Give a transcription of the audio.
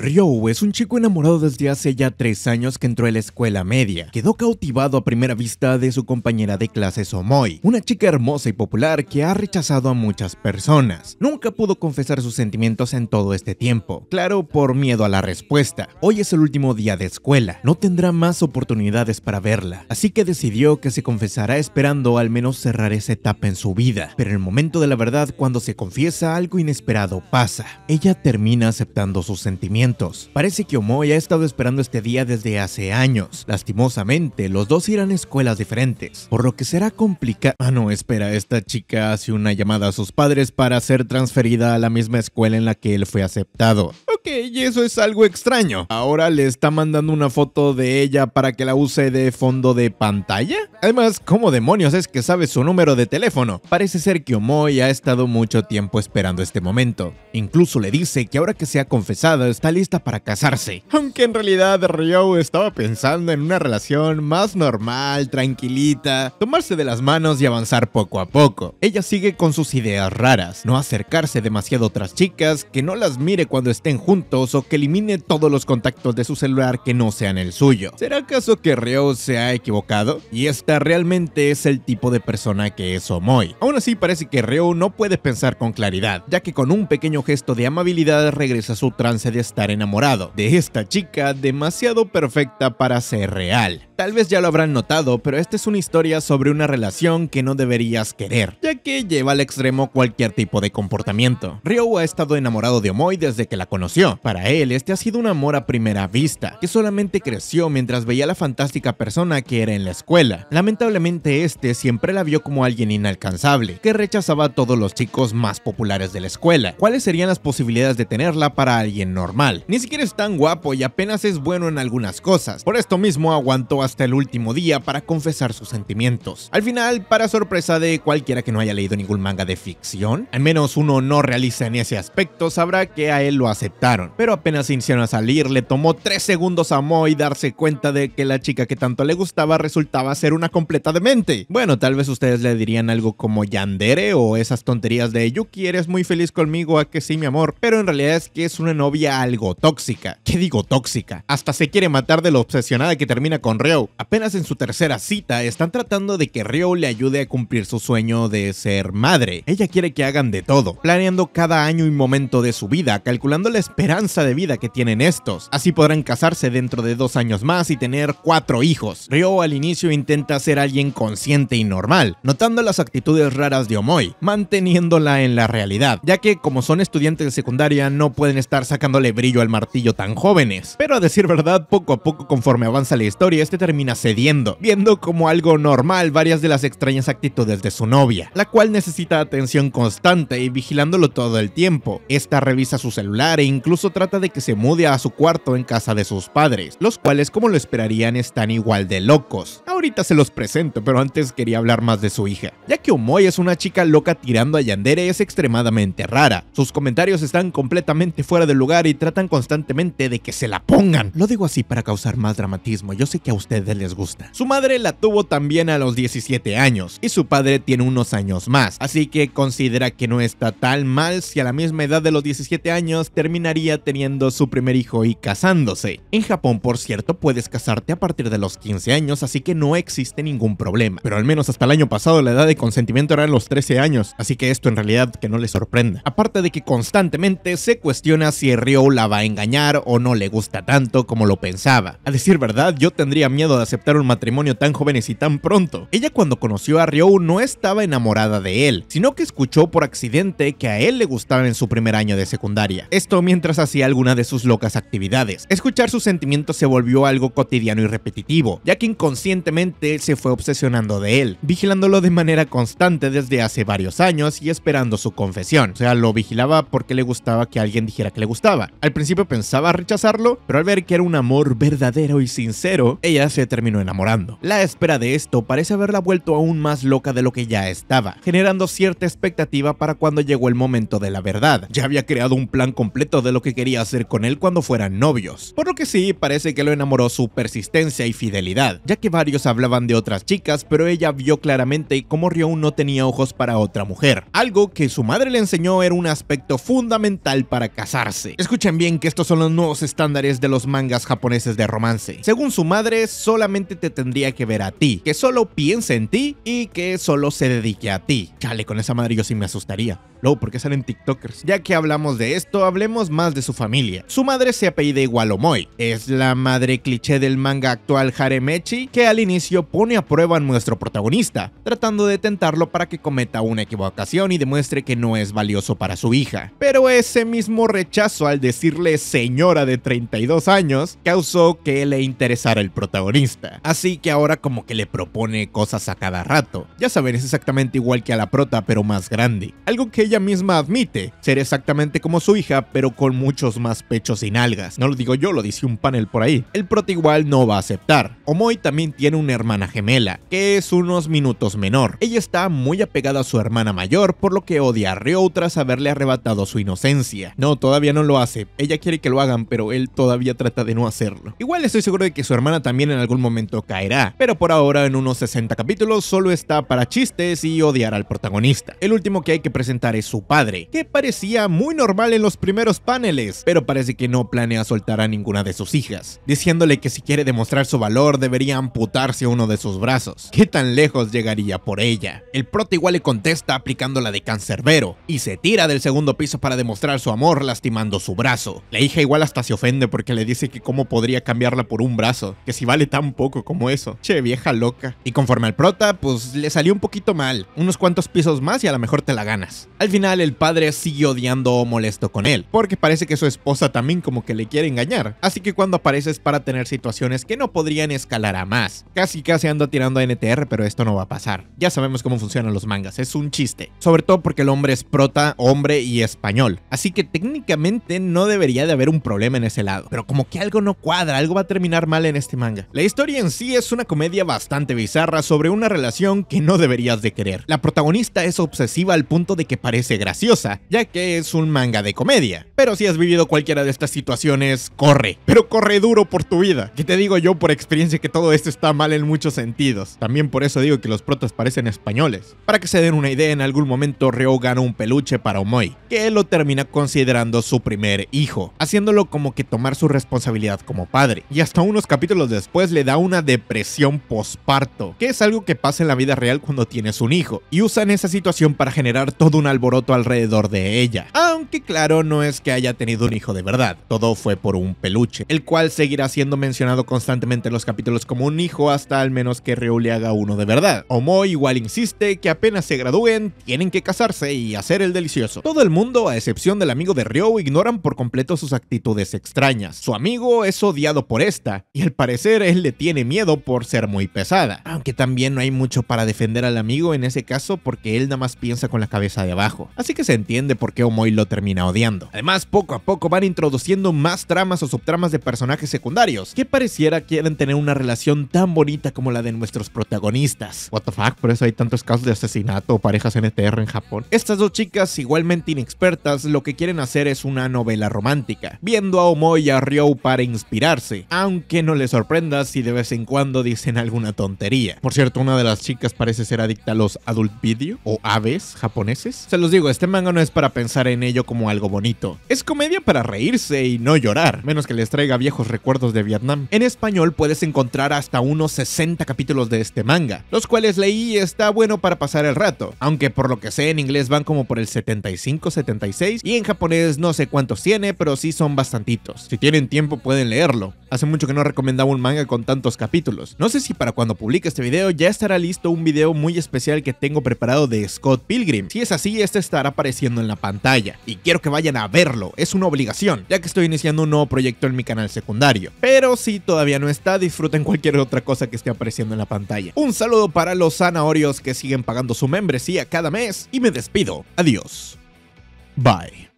Ryo es un chico enamorado desde hace ya tres años que entró en la escuela media. Quedó cautivado a primera vista de su compañera de clase Somoy, una chica hermosa y popular que ha rechazado a muchas personas. Nunca pudo confesar sus sentimientos en todo este tiempo, claro, por miedo a la respuesta. Hoy es el último día de escuela, no tendrá más oportunidades para verla, así que decidió que se confesará esperando al menos cerrar esa etapa en su vida. Pero en el momento de la verdad, cuando se confiesa, algo inesperado pasa. Ella termina aceptando sus sentimientos Parece que Omoy ha estado esperando este día desde hace años. Lastimosamente, los dos irán a escuelas diferentes, por lo que será complicado. Ah, no, espera, esta chica hace una llamada a sus padres para ser transferida a la misma escuela en la que él fue aceptado. Ok, y eso es algo extraño. Ahora le está mandando una foto de ella para que la use de fondo de pantalla. Además, ¿cómo demonios es que sabe su número de teléfono? Parece ser que Omoy ha estado mucho tiempo esperando este momento. Incluso le dice que ahora que se ha confesado está lista para casarse. Aunque en realidad Ryo estaba pensando en una relación más normal, tranquilita, tomarse de las manos y avanzar poco a poco. Ella sigue con sus ideas raras, no acercarse demasiado a otras chicas, que no las mire cuando estén juntos o que elimine todos los contactos de su celular que no sean el suyo. ¿Será acaso que Ryo se ha equivocado? Y esta realmente es el tipo de persona que es Omoy. Aún así parece que Ryo no puede pensar con claridad, ya que con un pequeño gesto de amabilidad regresa a su trance de estar enamorado de esta chica demasiado perfecta para ser real. Tal vez ya lo habrán notado, pero esta es una historia sobre una relación que no deberías querer, ya que lleva al extremo cualquier tipo de comportamiento. Ryo ha estado enamorado de Omoi desde que la conoció. Para él, este ha sido un amor a primera vista, que solamente creció mientras veía la fantástica persona que era en la escuela. Lamentablemente, este siempre la vio como alguien inalcanzable, que rechazaba a todos los chicos más populares de la escuela. ¿Cuáles serían las posibilidades de tenerla para alguien normal? Ni siquiera es tan guapo y apenas es bueno en algunas cosas. Por esto mismo aguantó hasta el último día para confesar sus sentimientos. Al final, para sorpresa de cualquiera que no haya leído ningún manga de ficción, al menos uno no realiza en ese aspecto, sabrá que a él lo aceptaron. Pero apenas iniciaron a salir, le tomó 3 segundos a y darse cuenta de que la chica que tanto le gustaba resultaba ser una completa demente. Bueno, tal vez ustedes le dirían algo como Yandere o esas tonterías de Yuki, eres muy feliz conmigo, a que sí, mi amor. Pero en realidad es que es una novia algo tóxica. ¿Qué digo tóxica? Hasta se quiere matar de lo obsesionada que termina con Ryo. Apenas en su tercera cita, están tratando de que Ryo le ayude a cumplir su sueño de ser madre. Ella quiere que hagan de todo, planeando cada año y momento de su vida, calculando la esperanza de vida que tienen estos. Así podrán casarse dentro de dos años más y tener cuatro hijos. Ryo al inicio intenta ser alguien consciente y normal, notando las actitudes raras de Omoi, manteniéndola en la realidad, ya que como son estudiantes de secundaria no pueden estar sacándole brillo al martillo tan jóvenes. Pero a decir verdad, poco a poco conforme avanza la historia, este termina cediendo, viendo como algo normal varias de las extrañas actitudes de su novia, la cual necesita atención constante y vigilándolo todo el tiempo. Esta revisa su celular e incluso trata de que se mude a su cuarto en casa de sus padres, los cuales como lo esperarían están igual de locos. Ahorita se los presento, pero antes quería hablar más de su hija, ya que Omoy es una chica loca tirando a Yandere es extremadamente rara. Sus comentarios están completamente fuera de lugar y tratan constantemente de que se la pongan. Lo digo así para causar más dramatismo, yo sé que a ustedes les gusta. Su madre la tuvo también a los 17 años y su padre tiene unos años más, así que considera que no está tan mal si a la misma edad de los 17 años terminaría teniendo su primer hijo y casándose. En Japón, por cierto, puedes casarte a partir de los 15 años, así que no no existe ningún problema. Pero al menos hasta el año pasado la edad de consentimiento eran los 13 años, así que esto en realidad que no le sorprenda. Aparte de que constantemente se cuestiona si Ryo la va a engañar o no le gusta tanto como lo pensaba. A decir verdad, yo tendría miedo de aceptar un matrimonio tan jóvenes y tan pronto. Ella cuando conoció a Ryo no estaba enamorada de él, sino que escuchó por accidente que a él le gustaba en su primer año de secundaria. Esto mientras hacía alguna de sus locas actividades. Escuchar sus sentimientos se volvió algo cotidiano y repetitivo, ya que inconscientemente se fue obsesionando de él, vigilándolo de manera constante desde hace varios años y esperando su confesión. O sea, lo vigilaba porque le gustaba que alguien dijera que le gustaba. Al principio pensaba rechazarlo, pero al ver que era un amor verdadero y sincero, ella se terminó enamorando. La espera de esto parece haberla vuelto aún más loca de lo que ya estaba, generando cierta expectativa para cuando llegó el momento de la verdad. Ya había creado un plan completo de lo que quería hacer con él cuando fueran novios. Por lo que sí, parece que lo enamoró su persistencia y fidelidad, ya que varios hablaban de otras chicas, pero ella vio claramente cómo Ryo no tenía ojos para otra mujer, algo que su madre le enseñó era un aspecto fundamental para casarse. Escuchen bien que estos son los nuevos estándares de los mangas japoneses de romance. Según su madre, solamente te tendría que ver a ti, que solo piense en ti y que solo se dedique a ti. Chale, con esa madre yo sí me asustaría. Luego, ¿por qué salen TikTokers? Ya que hablamos de esto, hablemos más de su familia. Su madre se apellida Igualomoy. Es la madre cliché del manga actual Haremechi que al inicio pone a prueba a nuestro protagonista, tratando de tentarlo para que cometa una equivocación y demuestre que no es valioso para su hija. Pero ese mismo rechazo al decirle señora de 32 años causó que le interesara el protagonista. Así que ahora como que le propone cosas a cada rato. Ya saben, es exactamente igual que a la prota, pero más grande. Algo que ella misma admite ser exactamente como su hija, pero con muchos más pechos y algas. No lo digo yo, lo dice un panel por ahí. El prota igual no va a aceptar. Omoi también tiene una hermana gemela, que es unos minutos menor. Ella está muy apegada a su hermana mayor, por lo que odia a Ryo tras haberle arrebatado su inocencia. No, todavía no lo hace. Ella quiere que lo hagan, pero él todavía trata de no hacerlo. Igual estoy seguro de que su hermana también en algún momento caerá, pero por ahora en unos 60 capítulos solo está para chistes y odiar al protagonista. El último que hay que presentar su padre, que parecía muy normal en los primeros paneles, pero parece que no planea soltar a ninguna de sus hijas, diciéndole que si quiere demostrar su valor debería amputarse uno de sus brazos. ¿Qué tan lejos llegaría por ella? El prota igual le contesta aplicándola de cancerbero, y se tira del segundo piso para demostrar su amor lastimando su brazo. La hija igual hasta se ofende porque le dice que cómo podría cambiarla por un brazo, que si vale tan poco como eso. Che, vieja loca. Y conforme al prota, pues le salió un poquito mal, unos cuantos pisos más y a lo mejor te la ganas. Al final el padre sigue odiando o molesto con él, porque parece que su esposa también como que le quiere engañar, así que cuando aparece es para tener situaciones que no podrían escalar a más. Casi casi ando tirando a NTR, pero esto no va a pasar. Ya sabemos cómo funcionan los mangas, es un chiste. Sobre todo porque el hombre es prota, hombre y español, así que técnicamente no debería de haber un problema en ese lado, pero como que algo no cuadra, algo va a terminar mal en este manga. La historia en sí es una comedia bastante bizarra sobre una relación que no deberías de querer. La protagonista es obsesiva al punto de que parece graciosa, ya que es un manga de comedia. Pero si has vivido cualquiera de estas situaciones, corre. Pero corre duro por tu vida. Que te digo yo por experiencia que todo esto está mal en muchos sentidos. También por eso digo que los protas parecen españoles. Para que se den una idea, en algún momento Ryo gana un peluche para Omoi, que él lo termina considerando su primer hijo, haciéndolo como que tomar su responsabilidad como padre. Y hasta unos capítulos después le da una depresión posparto, que es algo que pasa en la vida real cuando tienes un hijo. Y usan esa situación para generar todo un alboroto otro alrededor de ella. Aunque claro, no es que haya tenido un hijo de verdad, todo fue por un peluche, el cual seguirá siendo mencionado constantemente en los capítulos como un hijo hasta al menos que le haga uno de verdad. Omo igual insiste que apenas se gradúen, tienen que casarse y hacer el delicioso. Todo el mundo, a excepción del amigo de Ryo, ignoran por completo sus actitudes extrañas. Su amigo es odiado por esta, y al parecer él le tiene miedo por ser muy pesada. Aunque también no hay mucho para defender al amigo en ese caso porque él nada más piensa con la cabeza de abajo así que se entiende por qué Omoi lo termina odiando. Además, poco a poco van introduciendo más tramas o subtramas de personajes secundarios que pareciera quieren tener una relación tan bonita como la de nuestros protagonistas. What the fuck, por eso hay tantos casos de asesinato o parejas NTR en Japón. Estas dos chicas, igualmente inexpertas, lo que quieren hacer es una novela romántica, viendo a Omoi y a Ryo para inspirarse, aunque no les sorprenda si de vez en cuando dicen alguna tontería. Por cierto, una de las chicas parece ser adicta a los adult video o aves japoneses. Se los pues digo, este manga no es para pensar en ello como algo bonito. Es comedia para reírse y no llorar, menos que les traiga viejos recuerdos de Vietnam. En español puedes encontrar hasta unos 60 capítulos de este manga, los cuales leí y está bueno para pasar el rato, aunque por lo que sé en inglés van como por el 75, 76 y en japonés no sé cuántos tiene, pero sí son bastantitos. Si tienen tiempo pueden leerlo. Hace mucho que no recomendaba un manga con tantos capítulos. No sé si para cuando publique este video ya estará listo un video muy especial que tengo preparado de Scott Pilgrim. Si es así, este estar apareciendo en la pantalla. Y quiero que vayan a verlo, es una obligación, ya que estoy iniciando un nuevo proyecto en mi canal secundario. Pero si todavía no está, disfruten cualquier otra cosa que esté apareciendo en la pantalla. Un saludo para los zanahorios que siguen pagando su membresía cada mes y me despido. Adiós. Bye.